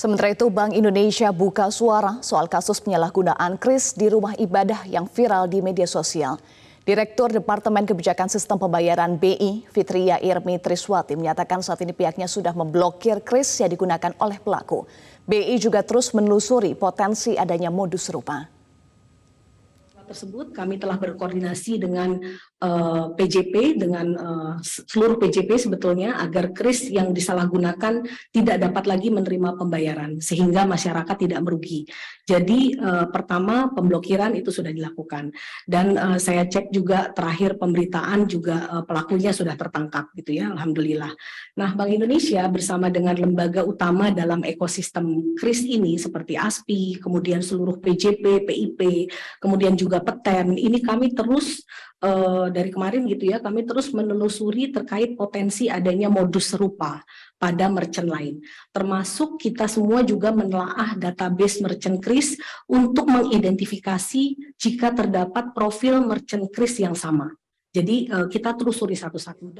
Sementara itu Bank Indonesia buka suara soal kasus penyalahgunaan kris di rumah ibadah yang viral di media sosial. Direktur Departemen Kebijakan Sistem Pembayaran BI, Fitria Irmi Triswati, menyatakan saat ini pihaknya sudah memblokir kris yang digunakan oleh pelaku. BI juga terus menelusuri potensi adanya modus serupa tersebut kami telah berkoordinasi dengan uh, eh, PJP dengan uh, seluruh PJP sebetulnya agar kris yang disalahgunakan tidak dapat lagi menerima pembayaran sehingga masyarakat tidak merugi. Jadi uh, pertama pemblokiran itu sudah dilakukan dan uh, saya cek juga terakhir pemberitaan juga uh, pelakunya sudah tertangkap gitu ya alhamdulillah. Nah, Bank Indonesia bersama dengan lembaga utama dalam ekosistem kris ini seperti ASPI, kemudian seluruh PJP, PIP, kemudian juga peten. Ini kami terus uh, dari kemarin gitu ya, kami terus menelusuri terkait potensi adanya modus serupa pada merchant lain. Termasuk kita semua juga menelaah database merchant kris untuk mengidentifikasi jika terdapat profil merchant kris yang sama. Jadi uh, kita telusuri satu-satu.